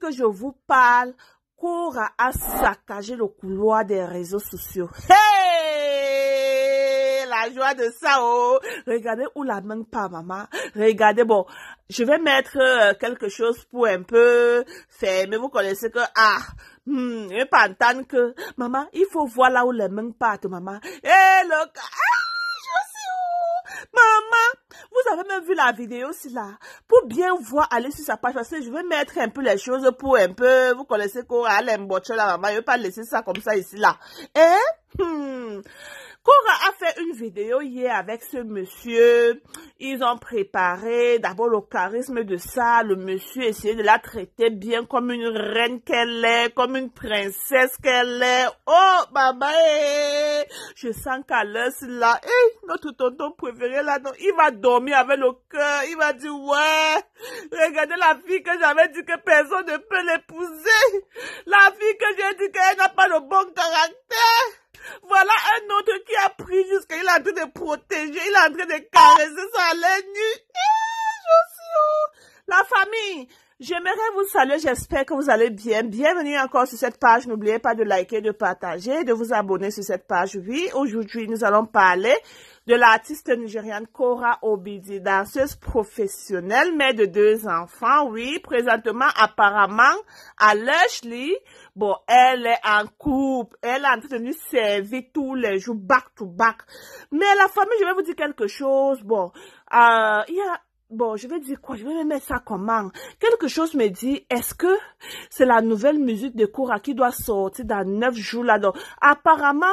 que je vous parle, Cora à saccager le couloir des réseaux sociaux. Hey la joie de ça, oh Regardez où la main pas, maman. Regardez, bon, je vais mettre euh, quelque chose pour un peu mais Vous connaissez que, ah, hmm, Je ne pas entendre que, maman, il faut voir là où les mains part, maman. Hé! le... Ah vous avez même vu la vidéo aussi là. Pour bien voir, allez sur sa page parce que je vais mettre un peu les choses pour un peu. Vous connaissez quoi, elle est là, maman. Je vais pas laisser ça comme ça ici là. Hein? Hmm. Cora a fait une vidéo hier avec ce monsieur. Ils ont préparé d'abord le charisme de ça. Le monsieur essayait de la traiter bien comme une reine qu'elle est, comme une princesse qu'elle est. Oh, baba, eh, je sens qu'à l'heure, là, eh, notre tonton préféré là, il va dormir avec le cœur. Il va dire, ouais, regardez la vie que j'avais dit que personne ne peut les j'espère que vous allez bien. Bienvenue encore sur cette page. N'oubliez pas de liker, de partager, de vous abonner sur cette page. Oui, aujourd'hui, nous allons parler de l'artiste nigériane Cora Obidi, danseuse professionnelle, mère de deux enfants, oui, présentement apparemment à Lushley. Bon, elle est en couple, elle a tenu ses vie tous les jours, back to back. Mais la famille, je vais vous dire quelque chose, bon, euh, il y a bon, je vais dire quoi, je vais mettre ça comment. Quelque chose me dit, est-ce que c'est la nouvelle musique de Koura qui doit sortir dans neuf jours là, non? Apparemment,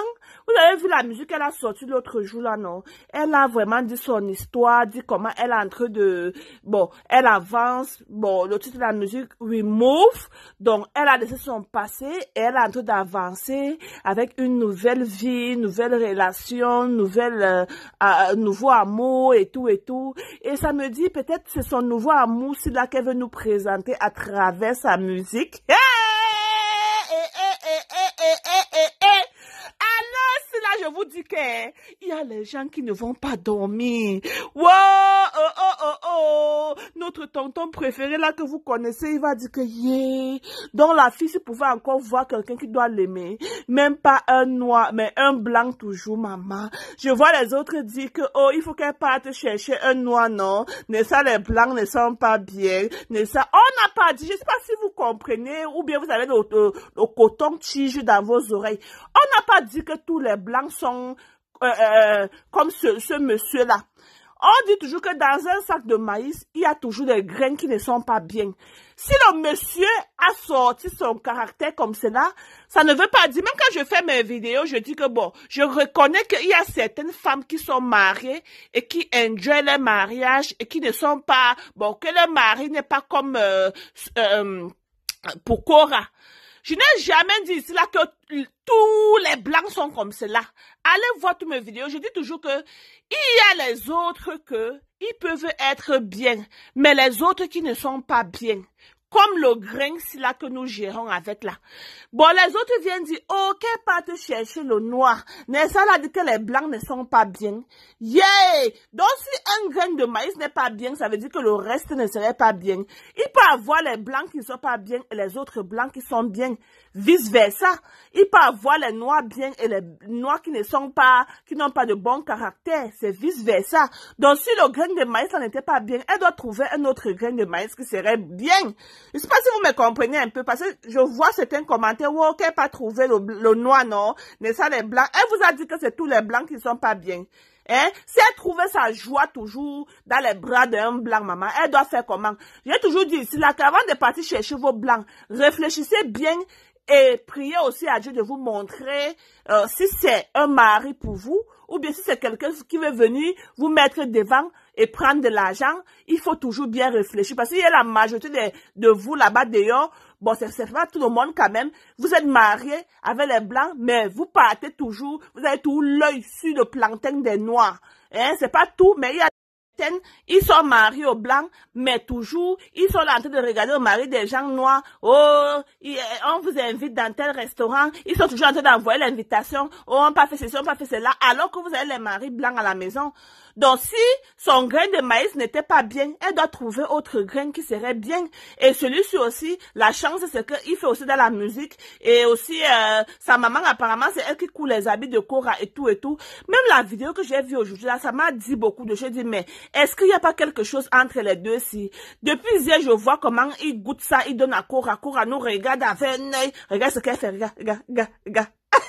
vous avez vu la musique qu'elle a sortie l'autre jour là, non? Elle a vraiment dit son histoire, dit comment elle est en train de, bon, elle avance, bon, le titre de la musique, We Move. Donc, elle a laissé son passé et elle est en train d'avancer avec une nouvelle vie, nouvelle relation, nouvelle, euh, euh, nouveau amour et tout et tout. Et ça me dit, peut-être c'est son nouveau amour c'est là qu'elle veut nous présenter à travers sa musique. Alors, c'est là, je vous dis que il y a les gens qui ne vont pas dormir. Wow, oh, oh, notre tonton préféré là que vous connaissez, il va dire que yeah. Donc la fille, si pouvait encore voir quelqu'un qui doit l'aimer, même pas un noir, mais un blanc toujours, maman. Je vois les autres dire que oh, il faut qu'elle parte chercher un noir, non. Mais ça, les blancs ne sont pas bien. Mais ça, on n'a pas dit. Je sais pas si vous comprenez ou bien vous avez le, coton tige dans vos oreilles. On n'a pas dit que tous les blancs sont euh, euh, comme ce monsieur-là. On dit toujours que dans un sac de maïs, il y a toujours des graines qui ne sont pas bien. Si le monsieur a sorti son caractère comme cela, ça ne veut pas dire, même quand je fais mes vidéos, je dis que bon, je reconnais qu'il y a certaines femmes qui sont mariées et qui enjoyent le mariage et qui ne sont pas, bon, que le mari n'est pas comme, euh, euh je n'ai jamais dit cela que tous les blancs sont comme cela. Allez voir toutes mes vidéos. Je dis toujours que il y a les autres que ils peuvent être bien, mais les autres qui ne sont pas bien comme le grain là que nous gérons avec là. Bon, les autres viennent dire, ok, pas te chercher le noir. Mais ça là dit que les blancs ne sont pas bien. Yeah! Donc, si un grain de maïs n'est pas bien, ça veut dire que le reste ne serait pas bien. Il peut avoir les blancs qui ne sont pas bien et les autres blancs qui sont bien vice-versa. Il peut avoir les noix bien et les noix qui ne sont pas, qui n'ont pas de bon caractère. C'est vice-versa. Donc, si le grain de maïs n'était pas bien, elle doit trouver un autre grain de maïs qui serait bien. Je sais pas si vous me comprenez un peu, parce que je vois certains commentaires, où oh, pas trouvé le, le, noir, non, mais ça, les blancs. Elle vous a dit que c'est tous les blancs qui sont pas bien. Hein? Si elle trouvait sa joie toujours dans les bras d'un blanc, maman, elle doit faire comment? J'ai toujours dit si la qu'avant de partir chercher vos blancs, réfléchissez bien et priez aussi à Dieu de vous montrer euh, si c'est un mari pour vous ou bien si c'est quelqu'un qui veut venir vous mettre devant et prendre de l'argent, il faut toujours bien réfléchir parce qu'il y a la majorité de, de vous là-bas d'ailleurs, bon, c'est pas tout le monde quand même, vous êtes marié avec les blancs, mais vous partez toujours, vous avez tout l'œil sur le plantain des noirs. Hein, c'est pas tout, mais il y a ils sont mariés aux blancs, mais toujours, ils sont là en train de regarder au mari des gens noirs. Oh, on vous invite dans tel restaurant. Ils sont toujours en train d'envoyer l'invitation. Oh, on pas fait ceci, on n'a pas fait cela. Alors que vous avez les maris blancs à la maison. Donc si son grain de maïs n'était pas bien, elle doit trouver autre grain qui serait bien. Et celui-ci aussi, la chance, c'est qu'il fait aussi de la musique. Et aussi, euh, sa maman, apparemment, c'est elle qui coule les habits de Cora et tout et tout. Même la vidéo que j'ai vue aujourd'hui, là, ça m'a dit beaucoup de choses. dis mais est-ce qu'il n'y a pas quelque chose entre les deux si Depuis hier, je vois comment il goûte ça, il donne à Cora. Cora nous regarde avec un œil. Regarde ce qu'elle fait. Regarde, regarde, regarde, regarde.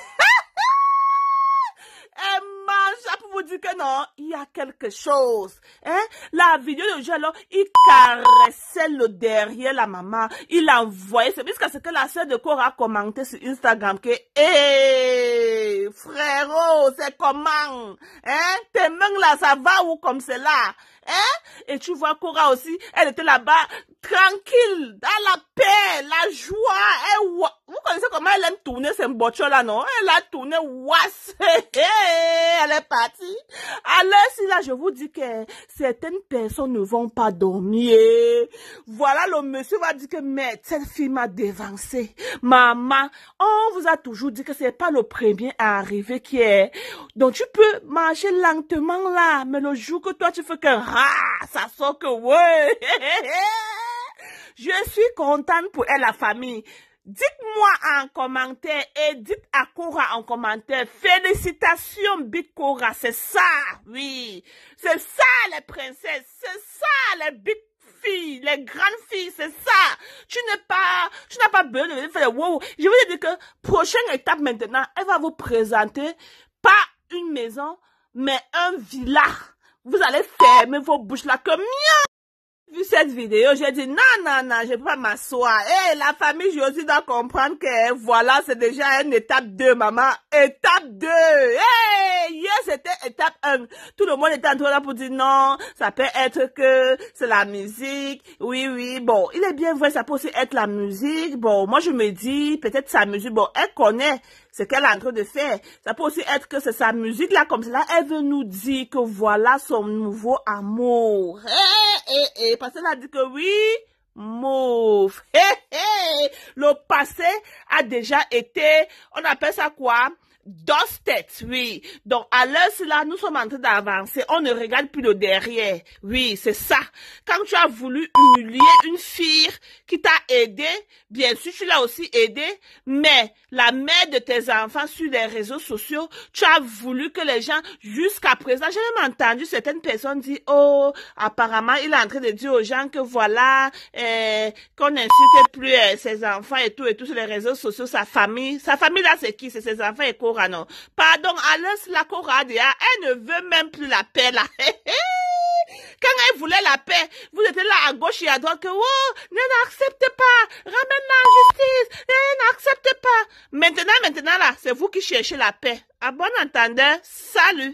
que non, il y a quelque chose. Hein? La vidéo de Jello, il caressait le derrière la maman. Il envoyait C'est parce que ce que la sœur de Cora a commenté sur Instagram que, hé, eh, frérot, c'est comment? Hein? Tes mains là, ça va ou comme cela? Hein? Et tu vois Cora aussi, elle était là-bas, tranquille, dans la paix, la joie. vous connaissez comment elle aime tourner ce botcho là, non? Elle a tourné, was, elle est partie. Alors si là, je vous dis que certaines personnes ne vont pas dormir. Voilà, le monsieur va dire que, mais cette fille m'a dévancé. Maman, on vous a toujours dit que c'est pas le premier à arriver qui est. Donc tu peux marcher lentement là, mais le jour que toi tu fais qu'un ah, ça sort que ouais. Je suis contente pour elle, la famille. Dites-moi en commentaire et dites à Cora en commentaire, félicitations Big Cora, c'est ça, oui. C'est ça les princesses, c'est ça les big filles, les grandes filles, c'est ça. Tu n'es pas, tu n'as pas besoin de faire wow. Je vous dire que prochaine étape maintenant, elle va vous présenter pas une maison, mais un village vous allez fermer vos bouches là comme mien. Vu cette vidéo, j'ai dit non, non, non, je ne peux pas m'asseoir. Et eh, la famille aussi doit comprendre que voilà, c'est déjà une étape 2, maman. Étape 2. Tout le monde est en train là pour dire non, ça peut être que c'est la musique. Oui, oui, bon, il est bien vrai, ça peut aussi être la musique. Bon, moi je me dis, peut-être sa musique, bon, elle connaît ce qu'elle est en train de faire. Ça peut aussi être que c'est sa musique là comme cela. Elle veut nous dire que voilà son nouveau amour. Eh, eh, eh, parce qu'elle a dit que oui, move. Le passé a déjà été, on appelle ça quoi dosse-tête, oui. Donc, à l'heure là, nous sommes en train d'avancer. On ne regarde plus le derrière. Oui, c'est ça. Quand tu as voulu humilier une fille qui t'a aidé, bien sûr, tu l'as aussi aidé, mais la mère de tes enfants sur les réseaux sociaux, tu as voulu que les gens, jusqu'à présent, j'ai même entendu certaines personnes dire, oh, apparemment, il est en train de dire aux gens que voilà, euh, qu'on n'insulte plus euh, ses enfants et tout et tout sur les réseaux sociaux, sa famille. Sa famille, là, c'est qui? C'est ses enfants et quoi? Pardon, Alice la elle ne veut même plus la paix Quand elle voulait la paix, vous étiez là à gauche et à droite que oh, ne n'accepte pas, ramène la justice, n'acceptez pas. Maintenant, maintenant là, c'est vous qui cherchez la paix. À bon entendeur, salut.